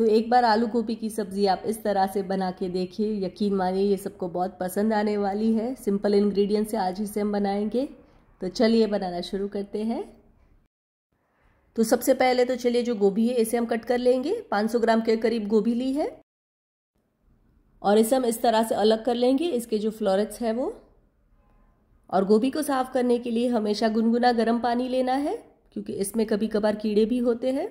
तो एक बार आलू गोभी की सब्ज़ी आप इस तरह से बना के देखिए यकीन मानिए ये सबको बहुत पसंद आने वाली है सिंपल इन्ग्रीडियंट से आज ही से हम बनाएंगे तो चलिए बनाना शुरू करते हैं तो सबसे पहले तो चलिए जो गोभी है इसे हम कट कर लेंगे 500 ग्राम के करीब गोभी ली है और इसे हम इस तरह से अलग कर लेंगे इसके जो फ्लोरेट्स है वो और गोभी को साफ़ करने के लिए हमेशा गुनगुना गर्म पानी लेना है क्योंकि इसमें कभी कभार कीड़े भी होते हैं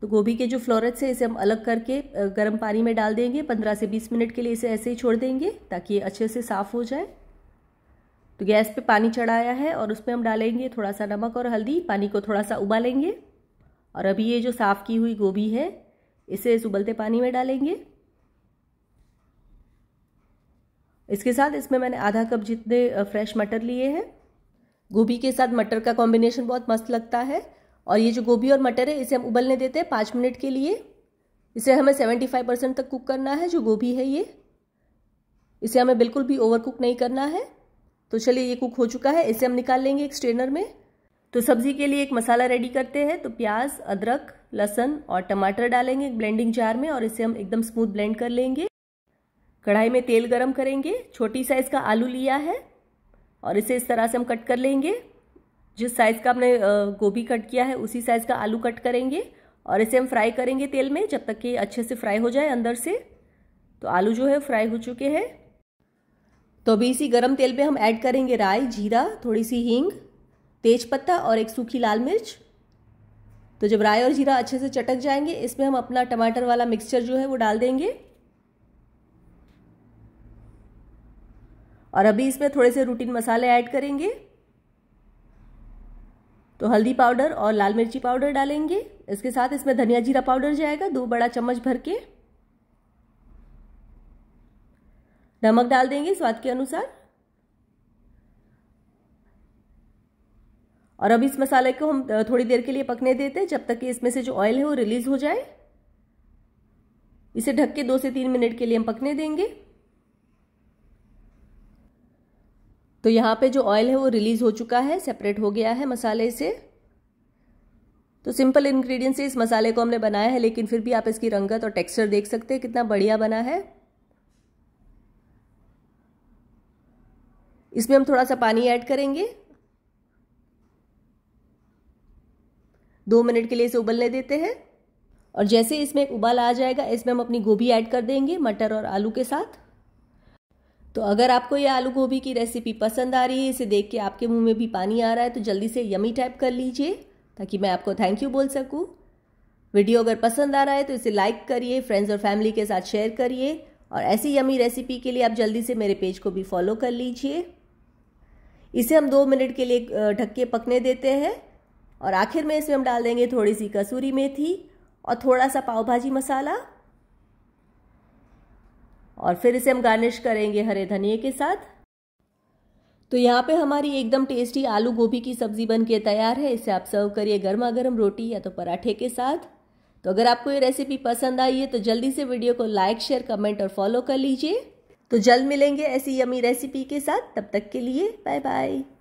तो गोभी के जो फ्लोरेट्स है इसे हम अलग करके गर्म पानी में डाल देंगे पंद्रह से बीस मिनट के लिए इसे ऐसे ही छोड़ देंगे ताकि ये अच्छे से साफ़ हो जाए तो गैस पे पानी चढ़ाया है और उसमें हम डालेंगे थोड़ा सा नमक और हल्दी पानी को थोड़ा सा उबालेंगे और अभी ये जो साफ़ की हुई गोभी है इसे इस उबलते पानी में डालेंगे इसके साथ इसमें मैंने आधा कप जितने फ्रेश मटर लिए हैं गोभी के साथ मटर का कॉम्बिनेशन बहुत मस्त लगता है और ये जो गोभी और मटर है इसे हम उबलने देते हैं पाँच मिनट के लिए इसे हमें सेवेंटी फाइव परसेंट तक कुक करना है जो गोभी है ये इसे हमें बिल्कुल भी ओवर कुक नहीं करना है तो चलिए ये कुक हो चुका है इसे हम निकाल लेंगे एक स्ट्रेनर में तो सब्जी के लिए एक मसाला रेडी करते हैं तो प्याज अदरक लहसन और टमाटर डालेंगे एक ब्लेंडिंग जार में और इसे हम एकदम स्मूथ ब्लेंड कर लेंगे कढ़ाई में तेल गरम करेंगे छोटी साइज़ का आलू लिया है और इसे इस तरह से हम कट कर लेंगे जिस साइज़ का हमने गोभी कट किया है उसी साइज़ का आलू कट करेंगे और इसे हम फ्राई करेंगे तेल में जब तक कि अच्छे से फ्राई हो जाए अंदर से तो आलू जो है फ्राई हो चुके हैं तो अभी इसी गरम तेल में हम ऐड करेंगे राई जीरा थोड़ी सी हींग तेज़पत्ता और एक सूखी लाल मिर्च तो जब राई और जीरा अच्छे से चटक जाएंगे इसमें हम अपना टमाटर वाला मिक्सचर जो है वो डाल देंगे और अभी इसमें थोड़े से रूटीन मसाले ऐड करेंगे तो हल्दी पाउडर और लाल मिर्ची पाउडर डालेंगे इसके साथ इसमें धनिया जीरा पाउडर जाएगा दो बड़ा चम्मच भर के नमक डाल देंगे स्वाद के अनुसार और अब इस मसाले को हम थोड़ी देर के लिए पकने देते हैं जब तक कि इसमें से जो ऑयल है वो रिलीज हो जाए इसे ढक के दो से तीन मिनट के लिए हम पकने देंगे तो यहाँ पे जो ऑयल है वो रिलीज़ हो चुका है सेपरेट हो गया है मसाले से तो सिंपल इन्ग्रीडियंट से इस मसाले को हमने बनाया है लेकिन फिर भी आप इसकी रंगत और टेक्सचर देख सकते हैं कितना बढ़िया बना है इसमें हम थोड़ा सा पानी ऐड करेंगे दो मिनट के लिए इसे उबलने देते हैं और जैसे इसमें एक उबाल आ जाएगा इसमें हम अपनी गोभी ऐड कर देंगे मटर और आलू के साथ तो अगर आपको ये आलू गोभी की रेसिपी पसंद आ रही है इसे देख के आपके मुंह में भी पानी आ रहा है तो जल्दी से यमी टाइप कर लीजिए ताकि मैं आपको थैंक यू बोल सकूँ वीडियो अगर पसंद आ रहा है तो इसे लाइक करिए फ्रेंड्स और फैमिली के साथ शेयर करिए और ऐसी यमी रेसिपी के लिए आप जल्दी से मेरे पेज को भी फॉलो कर लीजिए इसे हम दो मिनट के लिए ढक्के पकने देते हैं और आखिर में इसमें हम डाल देंगे थोड़ी सी कसूरी मेथी और थोड़ा सा पाव भाजी मसाला और फिर इसे हम गार्निश करेंगे हरे धनिए के साथ तो यहाँ पे हमारी एकदम टेस्टी आलू गोभी की सब्ज़ी बन के तैयार है इसे आप सर्व करिए गर्मा गर्म रोटी या तो पराठे के साथ तो अगर आपको ये रेसिपी पसंद आई है तो जल्दी से वीडियो को लाइक शेयर कमेंट और फॉलो कर लीजिए तो जल्द मिलेंगे ऐसी यमी रेसिपी के साथ तब तक के लिए बाय बाय